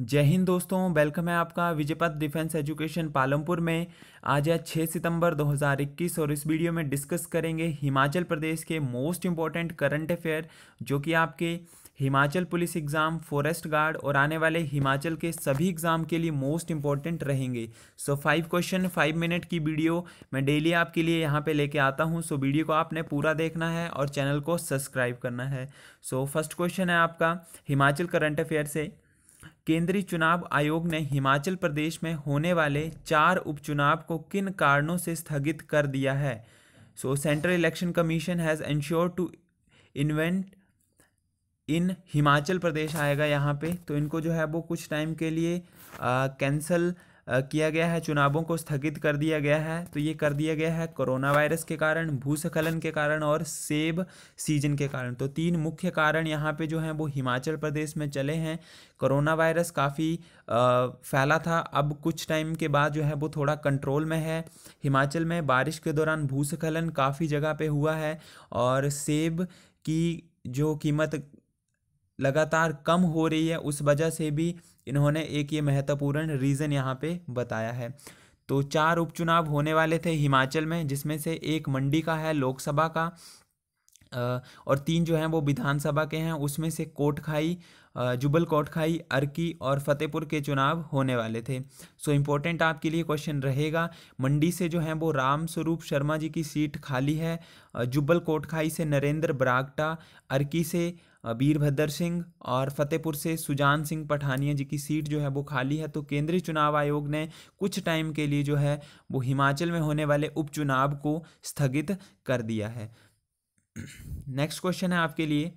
जय हिंद दोस्तों वेलकम है आपका विजयपत डिफेंस एजुकेशन पालमपुर में आज है 6 सितंबर 2021 और इस वीडियो में डिस्कस करेंगे हिमाचल प्रदेश के मोस्ट इम्पॉर्टेंट करंट अफेयर जो कि आपके Himachal police exam forest guard और आने वाले हिमाचल के सभी एग्ज़ाम के लिए मोस्ट इंपॉर्टेंट रहेंगे so five question five minute की वीडियो मैं डेली आपके लिए यहाँ पे लेके आता हूँ सो so, वीडियो को आपने पूरा देखना है और चैनल को सब्सक्राइब करना है सो फर्स्ट क्वेश्चन है आपका हिमाचल करंट अफेयर से केंद्रीय चुनाव आयोग ने हिमाचल प्रदेश में होने वाले चार उपचुनाव को किन कारणों से स्थगित कर दिया है so central election commission has insure to invent in Himachal Pradesh आएगा यहाँ पे तो इनको जो है वो कुछ टाइम के लिए कैंसल uh, किया गया है चुनावों को स्थगित कर दिया गया है तो ये कर दिया गया है कोरोना वायरस के कारण भूस्खलन के कारण और सेब सीजन के कारण तो तीन मुख्य कारण यहाँ पे जो हैं वो हिमाचल प्रदेश में चले हैं कोरोना वायरस काफ़ी फैला था अब कुछ टाइम के बाद जो है वो थोड़ा कंट्रोल में है हिमाचल में बारिश के दौरान भूस्खलन काफ़ी जगह पर हुआ है और सेब की जो कीमत लगातार कम हो रही है उस वजह से भी इन्होंने एक ये महत्वपूर्ण रीज़न यहाँ पे बताया है तो चार उपचुनाव होने वाले थे हिमाचल में जिसमें से एक मंडी का है लोकसभा का और तीन जो हैं वो विधानसभा के हैं उसमें से कोटखाई जुबल कोटखाई अर्की और फतेहपुर के चुनाव होने वाले थे सो इम्पोर्टेंट आपके लिए क्वेश्चन रहेगा मंडी से जो है वो राम स्वरूप शर्मा जी की सीट खाली है जुबल कोटखाई से नरेंद्र बरागटा अर्की से वीरभद्र सिंह और फतेहपुर से सुजान सिंह पठानिया जी की सीट जो है वो खाली है तो केंद्रीय चुनाव आयोग ने कुछ टाइम के लिए जो है वो हिमाचल में होने वाले उपचुनाव को स्थगित कर दिया है नेक्स्ट क्वेश्चन है आपके लिए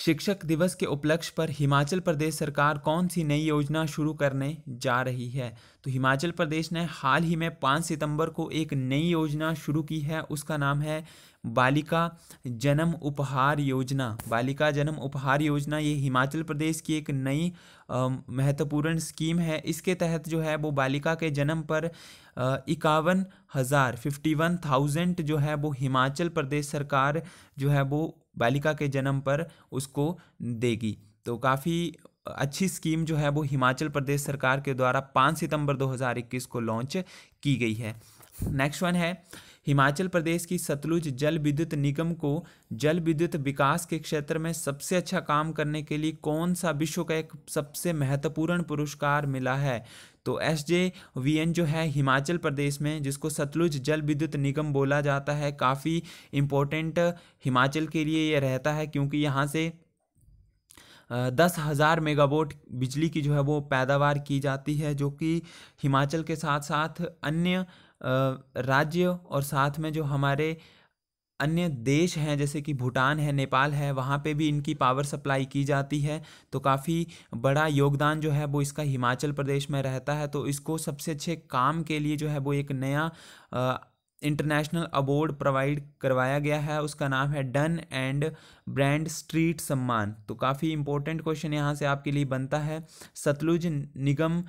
शिक्षक दिवस के उपलक्ष्य पर हिमाचल प्रदेश सरकार कौन सी नई योजना शुरू करने जा रही है तो हिमाचल प्रदेश ने हाल ही में पाँच सितंबर को एक नई योजना शुरू की है उसका नाम है बालिका जन्म उपहार योजना बालिका जन्म उपहार योजना ये हिमाचल प्रदेश की एक नई महत्वपूर्ण स्कीम है इसके तहत जो है वो बालिका के जन्म पर इक्यावन हज़ार फिफ्टी वन थाउजेंड जो है वो हिमाचल प्रदेश सरकार जो है वो बालिका के जन्म पर उसको देगी तो काफ़ी अच्छी स्कीम जो है वो हिमाचल प्रदेश सरकार के द्वारा पाँच सितंबर 2021 को लॉन्च की गई है नेक्स्ट वन है हिमाचल प्रदेश की सतलुज जल विद्युत निगम को जल विद्युत विकास के क्षेत्र में सबसे अच्छा काम करने के लिए कौन सा विश्व का एक सबसे महत्वपूर्ण पुरस्कार मिला है तो एस जे वी एन जो है हिमाचल प्रदेश में जिसको सतलुज जल विद्युत निगम बोला जाता है काफ़ी इम्पोर्टेंट हिमाचल के लिए ये रहता है क्योंकि यहाँ से दस हज़ार मेगावोट बिजली की जो है वो पैदावार की जाती है जो कि हिमाचल के साथ साथ अन्य राज्य और साथ में जो हमारे अन्य देश हैं जैसे कि भूटान है नेपाल है वहाँ पे भी इनकी पावर सप्लाई की जाती है तो काफ़ी बड़ा योगदान जो है वो इसका हिमाचल प्रदेश में रहता है तो इसको सबसे अच्छे काम के लिए जो है वो एक नया इंटरनेशनल अवार्ड प्रोवाइड करवाया गया है उसका नाम है डन एंड ब्रांड स्ट्रीट सम्मान तो काफ़ी इंपॉर्टेंट क्वेश्चन यहाँ से आपके लिए बनता है सतलुज निगम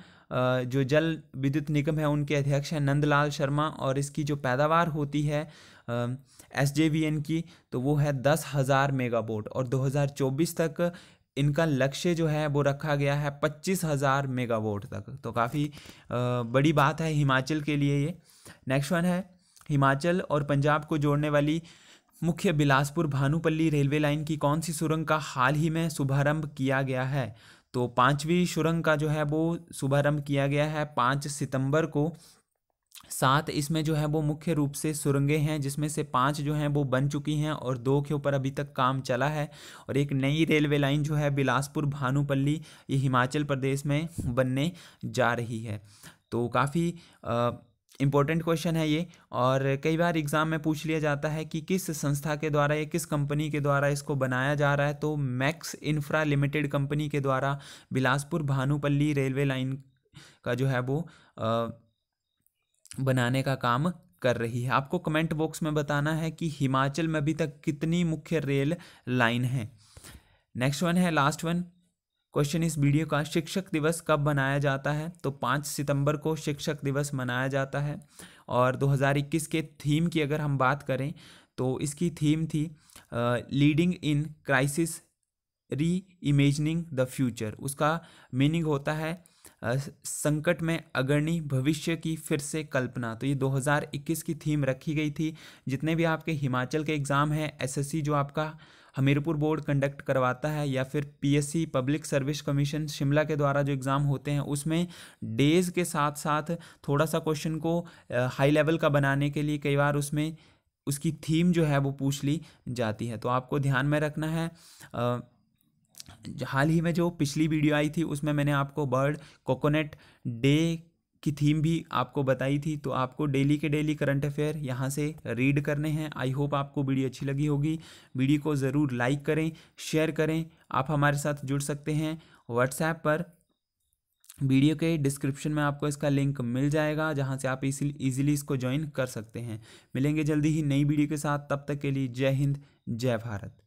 जो जल विद्युत निगम है उनके अध्यक्ष हैं नंदलाल शर्मा और इसकी जो पैदावार होती है एस जे वी एन की तो वो है दस हज़ार मेगावोट और 2024 तक इनका लक्ष्य जो है वो रखा गया है पच्चीस हज़ार मेगावोट तक तो काफ़ी बड़ी बात है हिमाचल के लिए ये नेक्स्ट वन है हिमाचल और पंजाब को जोड़ने वाली मुख्य बिलासपुर भानुपल्ली रेलवे लाइन की कौन सी सुरंग का हाल ही में शुभारंभ किया गया है तो पांचवी सुरंग का जो है वो शुभारंभ किया गया है पाँच सितंबर को सात इसमें जो है वो मुख्य रूप से सुरंगें हैं जिसमें से पांच जो हैं वो बन चुकी हैं और दो के ऊपर अभी तक काम चला है और एक नई रेलवे लाइन जो है बिलासपुर भानुपल्ली ये हिमाचल प्रदेश में बनने जा रही है तो काफ़ी इम्पोर्टेंट क्वेश्चन है ये और कई बार एग्ज़ाम में पूछ लिया जाता है कि किस संस्था के द्वारा या किस कंपनी के द्वारा इसको बनाया जा रहा है तो मैक्स इन्फ्रा लिमिटेड कंपनी के द्वारा बिलासपुर भानुपल्ली रेलवे लाइन का जो है वो आ, बनाने का काम कर रही है आपको कमेंट बॉक्स में बताना है कि हिमाचल में अभी तक कितनी मुख्य रेल लाइन है नेक्स्ट वन है लास्ट वन क्वेश्चन इस वीडियो का शिक्षक दिवस कब मनाया जाता है तो पाँच सितंबर को शिक्षक दिवस मनाया जाता है और 2021 के थीम की अगर हम बात करें तो इसकी थीम थी leading in crisis reimagining the future उसका मीनिंग होता है संकट में अग्रणी भविष्य की फिर से कल्पना तो ये 2021 की थीम रखी गई थी जितने भी आपके हिमाचल के एग्ज़ाम हैं एसएससी जो आपका हमीरपुर बोर्ड कंडक्ट करवाता है या फिर PSC public service commission Shimla के द्वारा जो एग्ज़ाम होते हैं उसमें डेज के साथ साथ थोड़ा सा क्वेश्चन को हाई लेवल का बनाने के लिए कई बार उसमें उसकी थीम जो है वो पूछ ली जाती है तो आपको ध्यान में रखना है हाल ही में जो पिछली वीडियो आई थी उसमें मैंने आपको बर्ड कोकोनट डे की थीम भी आपको बताई थी तो आपको डेली के डेली करंट अफेयर यहाँ से रीड करने हैं आई होप आपको वीडियो अच्छी लगी होगी वीडियो को ज़रूर लाइक करें शेयर करें आप हमारे साथ जुड़ सकते हैं व्हाट्सएप पर वीडियो के डिस्क्रिप्शन में आपको इसका लिंक मिल जाएगा जहाँ से आप इसी इजीली इसको ज्वाइन कर सकते हैं मिलेंगे जल्दी ही नई वीडियो के साथ तब तक के लिए जय हिंद जय भारत